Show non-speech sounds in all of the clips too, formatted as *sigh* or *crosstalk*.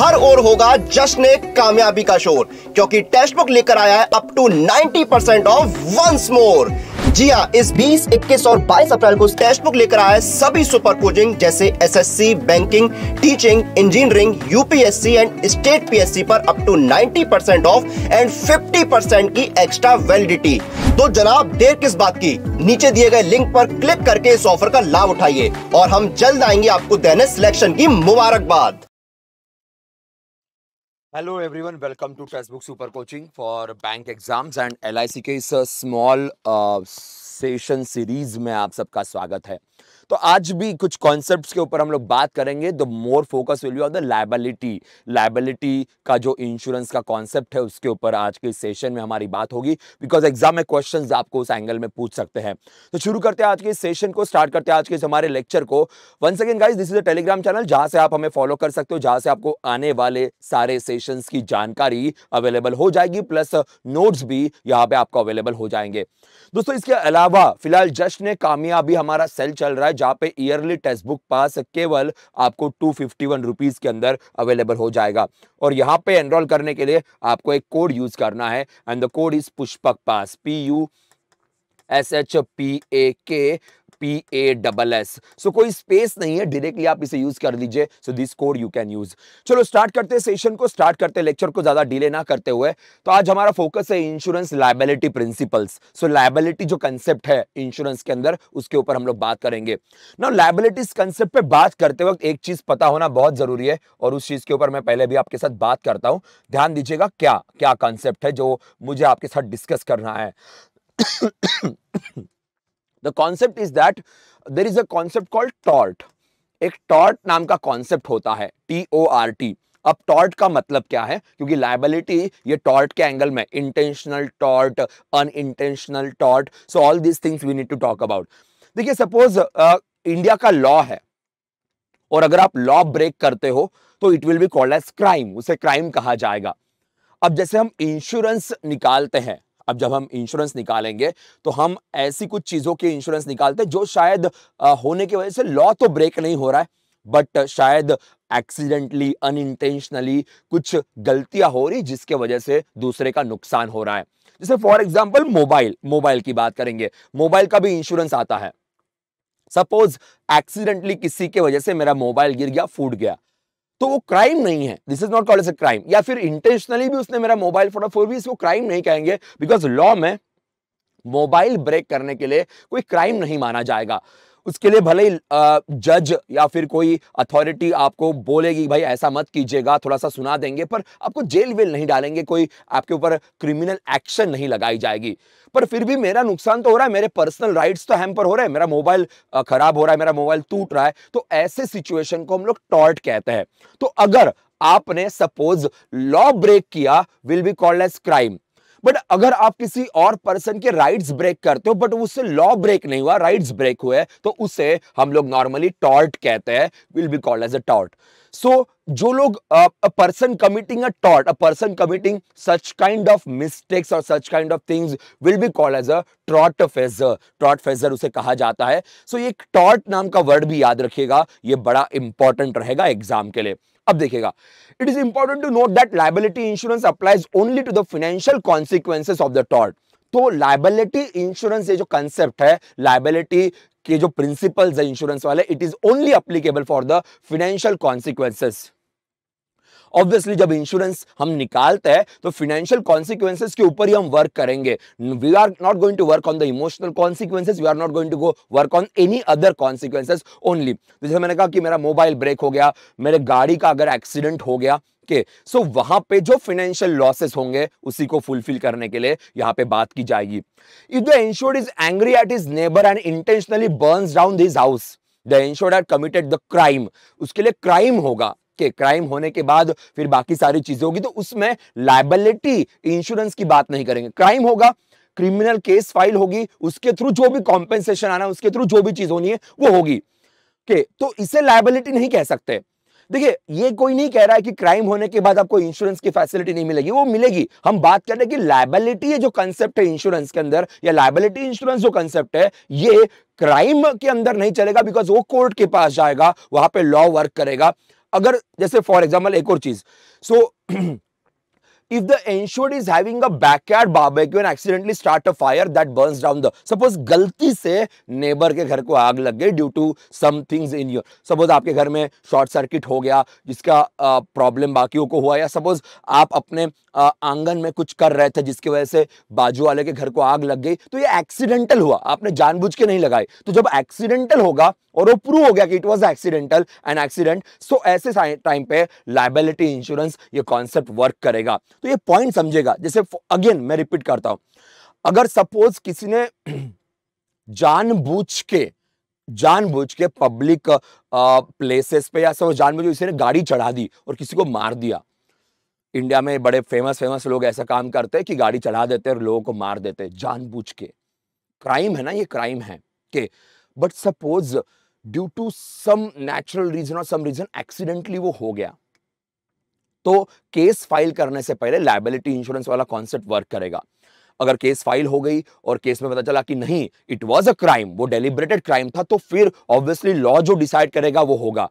हर ओर होगा जश्न कामयाबी का शोर क्योंकि टेस्ट बुक लेकर आया है up to 90 percent off once more जी हाँ इस 20, 21 और 22 अप्रैल को टेस्ट बुक लेकर आया है सभी सुपर कोचिंग जैसे SSC, banking teaching engineering UPSC and state PSC पर up to 90 percent off and 50 percent की एक्स्ट्रा वैलिडिटी तो जनाब देर किस बात की नीचे दिए गए लिंक पर क्लिक करके इस ऑफर का लाभ उठाइए और हम जल्द आएंगे आपको देने सिलेक्शन की मुबारकबाद hello everyone welcome to textbook super coaching for bank exams and LIC के इस स्मॉल सेशन सीरीज में आप सबका स्वागत है तो आज भी कुछ कॉन्सेप्ट के ऊपर हम लोग बात करेंगे the more focus will be on the liability liability का जो इंश्योरेंस का कॉन्सेप्ट है उसके ऊपर आज के सेशन में हमारी बात होगी बिकॉज एग्जाम में क्वेश्चन आपको उस एंगल में पूछ सकते हैं तो शुरू करते हैं आज के सेशन को स्टार्ट करते हैं आज के हमारे लेक्चर को one second guys this is a Telegram channel जहां से आप हमें फॉलो कर सकते हो जहां से आपको आने वाले सारे सेशन की जानकारी अवेलेबल हो जाएगी प्लस नोट्स भी यहाँ पे आपको अवेलेबल हो जाएंगे दोस्तों इसके अलावा फिलहाल जश्न कामयाबी हमारा सेल चल रहा है जहाँ पे ईयरली टेक्स्ट बुक पास केवल आपको टू फिफ्टी वन रुपीज़ के अंदर अवेलेबल हो जाएगा और यहाँ पे एनरोल करने के लिए आपको एक कोड यूज़ करना है and the code is Pushpak pass P U S H P A K P A double S so कोई स्पेस नहीं है डायरेक्टली आप इसे यूज कर लीजिए so this code you can use चलो स्टार्ट करते हैं सेशन को स्टार्ट करते लेक्चर को ज्यादा डिले ना करते हुए तो आज हमारा फोकस है insurance liability principles so liability जो कंसेप्ट है इंश्योरेंस के अंदर उसके ऊपर हम लोग बात करेंगे ना लाइबिलिटी कंसेप्ट पे बात करते वक्त एक चीज पता होना बहुत जरूरी है और उस चीज के ऊपर मैं पहले भी आपके साथ बात करता हूं ध्यान दीजिएगा क्या क्या कंसेप्ट है जो मुझे आपके साथ डिस्कस करना है the concept is that there is a concept called tort एक टॉर्ट नाम का कॉन्सेप्ट होता है टी ओ आर टी अब टॉर्ट का मतलब क्या है क्योंकि लाइबिलिटी ये टॉर्ट के एंगल में intentional tort unintentional tort so all these things we need to talk about देखिए सपोज इंडिया का लॉ है और अगर आप लॉ ब्रेक करते हो तो it will be called as crime उसे क्राइम कहा जाएगा अब जैसे हम इंश्योरेंस निकालते हैं अब जब हम इंश्योरेंस निकालेंगे तो हम ऐसी कुछ चीज़ों के इंश्योरेंस निकालते हैं जो शायद होने की वजह से लॉ तो ब्रेक नहीं हो रहा है बट शायद एक्सीडेंटली अनइंटेंशनली कुछ गलतियां हो रही जिसके वजह से दूसरे का नुकसान हो रहा है जैसे फॉर एग्जाम्पल मोबाइल मोबाइल की बात करेंगे मोबाइल का भी इंश्योरेंस आता है सपोज एक्सीडेंटली किसी के वजह से मेरा मोबाइल गिर गया फूट गया तो वो क्राइम नहीं है this is not called as a crime या फिर इंटेंशनली भी उसने मेरा मोबाइल फोटो फोर भी इसको क्राइम नहीं कहेंगे बिकॉज लॉ में मोबाइल ब्रेक करने के लिए कोई क्राइम नहीं माना जाएगा उसके लिए भले ही जज या फिर कोई अथॉरिटी आपको बोलेगी भाई ऐसा मत कीजिएगा थोड़ा सा सुना देंगे पर आपको जेल वेल नहीं डालेंगे कोई आपके ऊपर क्रिमिनल एक्शन नहीं लगाई जाएगी पर फिर भी मेरा नुकसान तो हो रहा है मेरे पर्सनल राइट्स तो हैम्पर हो रहे हैं मेरा मोबाइल खराब हो रहा है मेरा मोबाइल टूट रहा है तो ऐसे सिचुएशन को हम लोग टॉर्ट कहते हैं तो अगर आपने सपोज लॉ ब्रेक किया will be called as crime but अगर आप किसी और पर्सन के राइट्स ब्रेक hmm. करते हो बट उससे लॉ ब्रेक नहीं हुआ राइट्स ब्रेक हुए तो उसे हम लोग नॉर्मली टॉर्ट कहते हैं will be called as a tort so जो लोग person committing a tort a person committing such kind of mistakes और such kind of things will be called as a tortfeasor tortfeasor उसे कहा जाता है सो so, ये tort नाम का वर्ड भी याद रखिएगा ये बड़ा इंपॉर्टेंट रहेगा एग्जाम के लिए अब देखेगा it is important to note that liability insurance applies only to the financial consequences of the tort तो लाइबिलिटी इंश्योरेंस ये जो कंसेप्ट है लाइबिलिटी के जो प्रिंसिपल्स है इंश्योरेंस वाले it is only applicable for the financial consequences obviously जब insurance हम निकालते हैं तो फिनेंशियल कॉन्सिक्वेंसेज के ऊपर ही हम वर्क करेंगे we are not going to work on the emotional consequences we are not going to go work on any other consequences only जैसे मैंने कहा कि मेरा मोबाइल ब्रेक हो गया मेरे गाड़ी का अगर एक्सीडेंट हो गया ओके सो so, वहां पे जो फाइनेंशियल लॉसेस होंगे उसी को फुलफिल करने के लिए यहां पे बात की जाएगी if the insured is angry at is neighbor and intentionally burns down this house the insured had committed the crime उसके लिए क्राइम होगा के क्राइम होने के बाद फिर बाकी सारी चीजें होगी तो उसमें लाइबिलिटी इंश्योरेंस की बात नहीं करेंगे क्राइम होगा क्रिमिनल केस फाइल होगी उसके थ्रू जो भी कॉम्पेंसेशन आना उसके थ्रू जो भी चीज होनी है वो होगी के तो इसे लाइबिलिटी नहीं कह सकते देखिए ये कोई नहीं कह रहा है कि क्राइम होने के बाद आपको इंश्योरेंस की फैसिलिटी नहीं मिलेगी वो मिलेगी हम बात कर रहे हैं कि लाइबिलिटी जो कंसेप्ट है इंश्योरेंस के अंदर या लाइबिलिटी इंश्योरेंस जो कंसेप्ट है ये क्राइम के अंदर नहीं चलेगा बिकॉज वो कोर्ट के पास जाएगा वहां पे लॉ वर्क करेगा अगर जैसे फॉर एग्जाम्पल एक और चीज़ सो so, *clears throat* if the insured is having a backyard barbecue and accidentally start a fire that burns down the suppose गलती से नेबर के घर को आग लग गई due to some things in your suppose आपके घर में शॉर्ट सर्किट हो गया जिसका प्रॉब्लम बाकियों को हुआ या सपोज आप अपने uh, आंगन में कुछ कर रहे थे जिसकी वजह से बाजू वाले के घर को आग लग गई तो ये एक्सीडेंटल हुआ आपने जानबूझ के नहीं लगाई तो जब एक्सीडेंटल होगा और वो प्रूव हो गया कि it was accidental and accident so ऐसे टाइम पे लाइबिलिटी इंश्योरेंस ये कॉन्सेप्ट वर्क करेगा तो ये पॉइंट समझेगा जैसे अगेन मैं रिपीट करता हूं अगर सपोज किसी ने *clears throat* जानबूझ के जानबूझ के पब्लिक प्लेसेस पे या सब जानबूझ किसी ने गाड़ी चढ़ा दी और किसी को मार दिया इंडिया में बड़े फेमस फेमस लोग ऐसा काम करते हैं कि गाड़ी चढ़ा देते हैं और लोगों को मार देते हैं जानबूझ के क्राइम है ना ये क्राइम है के but suppose due to some natural reason और सम रीजन एक्सीडेंटली वो हो गया तो केस फाइल करने से पहले लाइबिलिटी इंश्योरेंस वाला कॉन्सेप्ट वर्क करेगा अगर केस फाइल हो गई और केस में पता चला कि नहीं इट वॉज अ क्राइम वो डेलिब्रेटेड क्राइम था तो फिर ऑब्वियसली लॉ जो डिसाइड करेगा वो होगा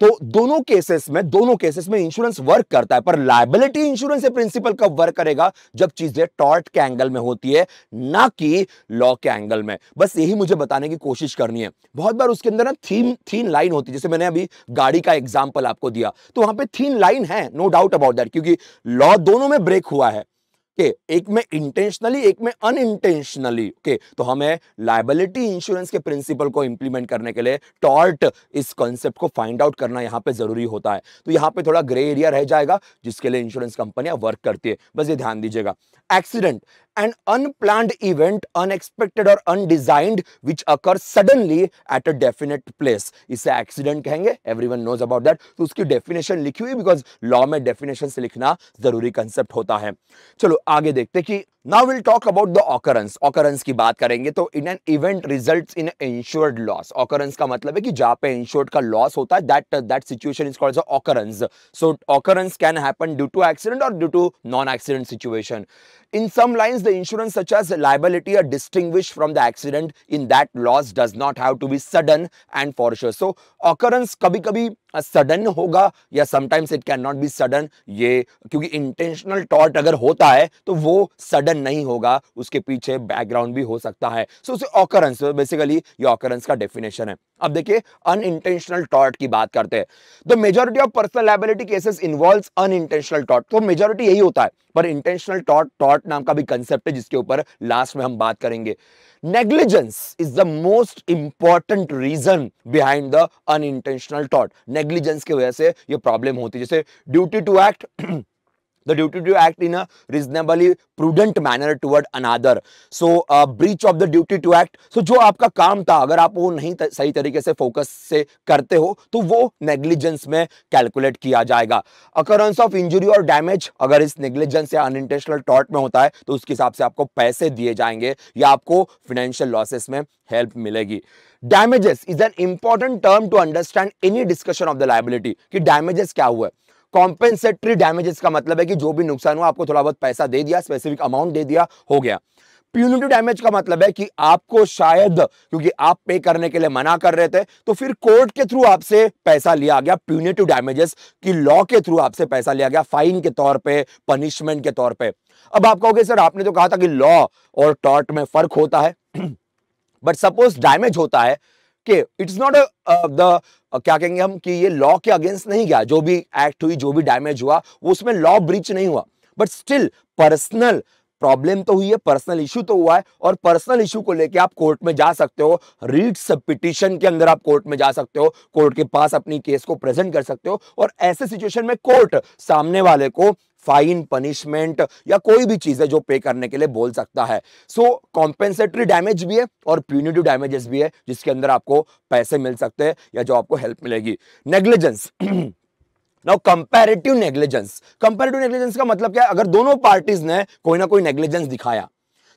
तो दोनों केसेस में दोनों केसेस में इंश्योरेंस वर्क करता है पर लाइबिलिटी इंश्योरेंस या प्रिंसिपल कब वर्क करेगा जब चीजें टॉर्ट के एंगल में होती है ना कि लॉ के एंगल में बस यही मुझे बताने की कोशिश करनी है बहुत बार उसके अंदर ना थीम थीन लाइन होती है जैसे मैंने अभी गाड़ी का एग्जाम्पल आपको दिया तो वहां पर थीन लाइन है नो डाउट अबाउट दैट क्योंकि लॉ दोनों में ब्रेक हुआ है ओके okay, एक में इंटेंशनली एक में अनइंटेंशनली ओके okay, तो हमें लाइबिलिटी इंश्योरेंस के प्रिंसिपल को इंप्लीमेंट करने के लिए टॉर्ट इस कॉन्सेप्ट को फाइंड आउट करना यहां पे जरूरी होता है तो यहां पे थोड़ा ग्रे एरिया रह जाएगा जिसके लिए इंश्योरेंस कंपनियां वर्क करती है बस ये ध्यान दीजिएगा accident an unplanned event, unexpected or undesigned, which occurs suddenly at a definite place. इसे accident कहेंगे, everyone knows about that. तो उसकी definition लिखी हुई because law में definition से लिखना जरूरी concept होता है. चलो आगे देखते कि now will talk about the occurrence occurrence की बात करेंगे तो in an event results in insured loss occurrence का मतलब है कि जहां पे इंश्योर्ड का लॉस होता है that that situation is called occurrence so occurrence can happen due to accident और due to non accident situation in some lines the insurance such as liability are distinguished from the accident in that loss does not have to be sudden and for sure so occurrence kabhi kabhi sudden होगा या sometimes it can not be sudden ये क्योंकि intentional tort अगर होता है तो वो sudden नहीं होगा उसके पीछे बैकग्राउंड भी हो सकता है सो उसे ऑकरेंस बेसिकली ये ऑकरेंस का डेफिनेशन है अब देखिए अन इंटेंशनल टॉर्ट की बात करते हैं the majority of personal liability cases involve unintentional tort तो मेजोरिटी यही होता है पर इंटेंशनल टॉट टॉट नाम का भी कंसेप्ट है जिसके ऊपर लास्ट में हम बात करेंगे negligence is the most important reason behind the unintentional thought negligence की वजह से ये problem होती है जैसे duty to act the duty to act in a reasonably prudent manner toward another so uh, breach of the duty to act so जो आपका काम था अगर आप वो नहीं सही तरीके से फोकस से करते हो तो वो नेग्लिजेंस में कैलकुलेट किया जाएगा अकरेंस ऑफ इंजुरी और डैमेज अगर इस नेग्लिजेंस या अनइंटेंशनल टॉट में होता है तो उसके हिसाब से आपको पैसे दिए जाएंगे या आपको फिनेंशियल लॉसेस में हेल्प मिलेगी damages is an important term to understand any discussion of the liability कि डैमेजेस क्या हुआ है कॉम्पेंसेटरी डैमेजेस का मतलब है कि जो भी नुकसान हुआ आपको थोड़ा बहुत पैसा दे दिया स्पेसिफिक अमाउंट दे दिया हो गया प्यूनिटिव डैमेज का मतलब है कि आपको शायद क्योंकि आप पे करने के लिए मना कर रहे थे तो फिर कोर्ट के थ्रू आपसे पैसा लिया गया प्यूनिटिव डैमेजेस की लॉ के थ्रू आपसे पैसा लिया गया फाइन के तौर पे पनिशमेंट के तौर पे अब आप कहोगे सर आपने तो कहा था कि लॉ और टॉर्ट में फर्क होता है बट सपोज डैमेज होता है कि इट्स नॉट द क्या कहेंगे हम कि ये लॉ के अगेंस्ट नहीं गया जो भी एक्ट हुई जो भी डैमेज हुआ वो उसमें लॉ ब्रीच नहीं हुआ बट स्टिल पर्सनल प्रॉब्लम तो हुई है पर्सनल इशू तो हुआ है और पर्सनल इशू को लेके आप कोर्ट में जा सकते हो रीड सब पिटिशन के अंदर आप कोर्ट में जा सकते हो कोर्ट के पास अपनी केस को प्रेजेंट कर सकते हो और ऐसे सिचुएशन में कोर्ट सामने वाले को फाइन पनिशमेंट या कोई भी चीज़ है जो पे करने के लिए बोल सकता है सो कॉम्पेंसेटरी डैमेज भी है और प्यूनिटिव डैमेजेस भी है जिसके अंदर आपको पैसे मिल सकते हैं या जो आपको हेल्प मिलेगी negligence now comparative negligence comparative negligence का मतलब क्या है अगर दोनों पार्टीज ने कोई ना कोई नेग्लिजेंस दिखाया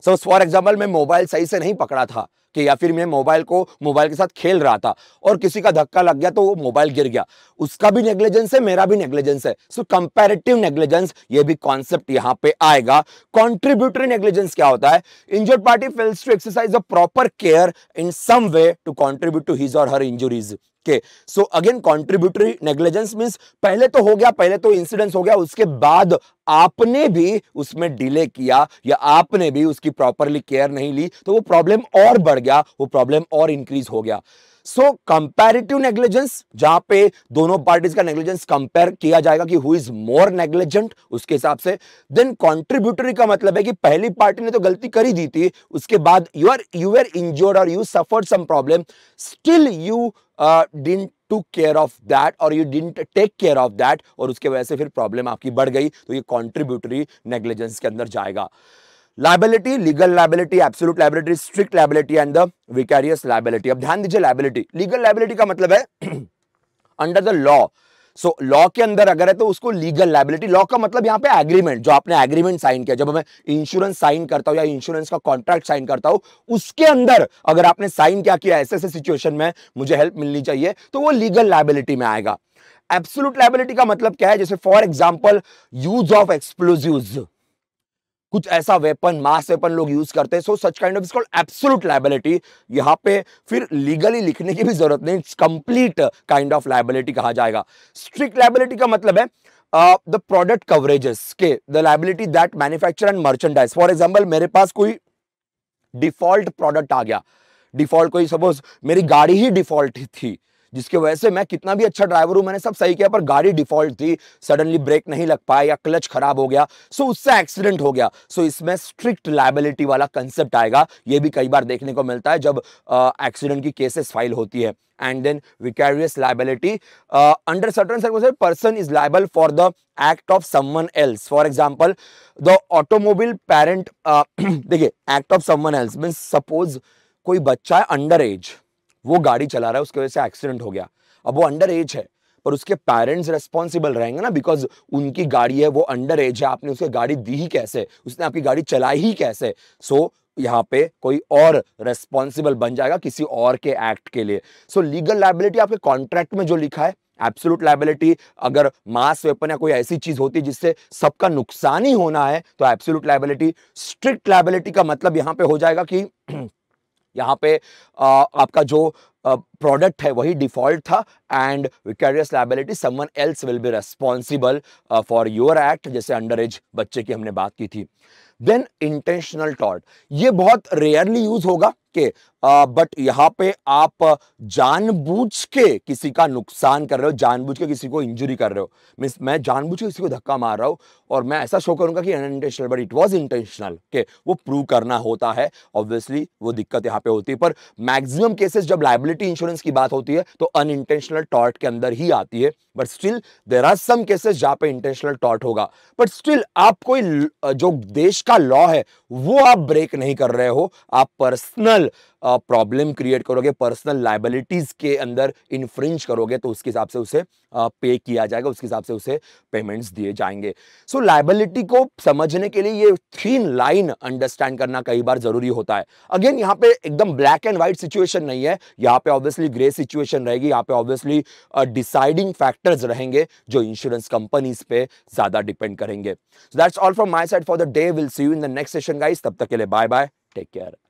सो फॉर एग्जाम्पल मैं मोबाइल सही से नहीं पकड़ा था कि या फिर मैं मोबाइल को मोबाइल के साथ खेल रहा था और किसी का धक्का लग गया तो वो मोबाइल गिर गया उसका भी नेग्लिजेंस है मेरा भी नेग्लिजेंस है सो कंपेरेटिव नेग्लिजेंस ये भी कॉन्सेप्ट यहाँ पे आएगा कॉन्ट्रीब्यूटरी नेग्लिजेंस क्या होता है injured party fails to exercise a proper care in some way to contribute to his or her injuries के so again contributory negligence means पहले तो हो गया पहले तो इंसिडेंस हो गया उसके बाद आपने भी उसमें डिले किया या आपने भी उसकी प्रॉपरली केयर नहीं ली तो वो प्रॉब्लम और बढ़ गया वो प्रॉब्लम और इंक्रीज हो गया सो कंपेरेटिव नेग्लिजेंस जहां पे दोनों पार्टीज का नेग्लिजेंस कंपेयर किया जाएगा कि हु इज मोर नेग्लिजेंट उसके हिसाब से देन कॉन्ट्रीब्यूटरी का मतलब है कि पहली पार्टी ने तो गलती कर ही दी थी उसके बाद you are you are injured और you suffered some problem still you didn't to care of that और you didn't take care of that और उसके वजह से फिर प्रॉब्लम आपकी बढ़ गई तो ये कॉन्ट्रीब्यूटरी नेग्लिजेंस के अंदर जाएगा liability legal liability absolute liability strict liability and the vicarious liability अब ध्यान दीजिए लाइबिलिटी लीगल लाइबिलिटी का मतलब है under the law so law के अंदर अगर है तो उसको लीगल लाइबिलिटी लॉ का मतलब यहाँ पे एग्रीमेंट जो आपने एग्रीमेंट साइन किया जब मैं इंश्योरेंस साइन करता हूँ या इंश्योरेंस का कॉन्ट्रैक्ट साइन करता हूँ उसके अंदर अगर आपने साइन क्या किया ऐसे ऐसे सिचुएशन में मुझे हेल्प मिलनी चाहिए तो वो लीगल लाइबिलिटी में आएगा एब्सोलूट लाइबिलिटी का मतलब क्या है जैसे for example use of explosive कुछ ऐसा वेपन मास वेपन लोग यूज करते हैं so such kind of is called absolute liability यहाँ पे फिर लीगली लिखने की भी जरूरत नहीं it's complete kind of liability कहा जाएगा स्ट्रिक्ट लाइबिलिटी का मतलब है द प्रोडक्ट कवरेजेस के the liability that manufacture and merchandise for example मेरे पास कोई डिफॉल्ट प्रोडक्ट आ गया डिफॉल्ट कोई सपोज मेरी गाड़ी ही डिफॉल्ट थी जिसकी वजह से मैं कितना भी अच्छा ड्राइवर हूं मैंने सब सही किया पर गाड़ी डिफॉल्ट थी सडनली ब्रेक नहीं लग पाया या क्लच खराब हो गया सो उससे एक्सीडेंट हो गया सो इसमें स्ट्रिक्ट लाइबिलिटी वाला कंसेप्ट आएगा यह भी कई बार देखने को मिलता है जब एक्सीडेंट की केसेस फाइल होती है and then vicarious liability uh, under certain circumstances person is liable for the act of someone else for example the automobile parent uh, dekhiye act of someone else means suppose koi bachcha hai under age वो गाड़ी चला रहा है उसकी वजह से accident हो गया अब वो अंडर एज है पर उसके पेरेंट्स रेस्पॉन्सिबल रहेंगे ना बिकॉज उनकी गाड़ी है वो अंडर एज है आपने उसकी गाड़ी दी ही कैसे उसने आपकी गाड़ी चलाई ही कैसे सो so, यहाँ पे कोई और रेस्पॉन्सिबल बन जाएगा किसी और के एक्ट के लिए सो लीगल लाइबिलिटी आपके कॉन्ट्रैक्ट में जो लिखा है एब्सोलूट लाइबिलिटी अगर मास वेपन या कोई ऐसी चीज होती है जिससे सबका नुकसान ही होना है तो एब्सोलूट लाइबिलिटी स्ट्रिक्ट लाइबिलिटी का मतलब यहाँ पे हो जाएगा कि *clears throat* यहाँ पे आ, आपका जो प्रोडक्ट है वही डिफॉल्ट था and vicarious liability someone else will be responsible for your act जैसे अंडर एज बच्चे की हमने बात की थी देन इंटेंशनल टॉर्ट ये बहुत रेयरली यूज होगा के बट यहाँ पे आप जानबूझ के किसी का नुकसान कर रहे हो जानबूझ के किसी को इंजुरी कर रहे हो मीन्स मैं जानबूझ के किसी को धक्का मार रहा हूँ और मैं ऐसा शो करूंगा कि unintentional but it was intentional के वो प्रूव करना होता है ऑब्वियसली वो दिक्कत यहाँ पे होती है पर मैक्सिमम केसेस जब लाइबिलिटी लाइबिलिटी इंश्योरेंस की बात होती है तो अनइंटेंशनल टॉर्ट के अंदर ही आती है but still there are some cases जहां पे इंटेंशनल टॉर्ट होगा बट स्टिल आप कोई जो देश का लॉ है वो आप ब्रेक नहीं कर रहे हो आप पर्सनल प्रॉब्लम क्रिएट करोगे पर्सनल लाइबिलिटीज़ के अंदर इन्फ्रिंज करोगे तो उसके हिसाब से उसे पे किया जाएगा उसके हिसाब से उसे पेमेंट्स दिए जाएंगे सो so, लाइबिलिटी को समझने के लिए ये थीन लाइन अंडरस्टैंड करना कई बार ज़रूरी होता है अगेन यहाँ पे एकदम ब्लैक एंड व्हाइट सिचुएशन नहीं है यहाँ पे ऑब्वियसली ग्रे सिचुएशन रहेगी यहाँ पे ऑब्वियसली डिसाइडिंग फैक्टर्स रहेंगे जो इंश्योरेंस कंपनीज पे ज़्यादा डिपेंड करेंगे that's all from my side for the day will see you in the next session guys तब तक के लिए बाय बाय टेक केयर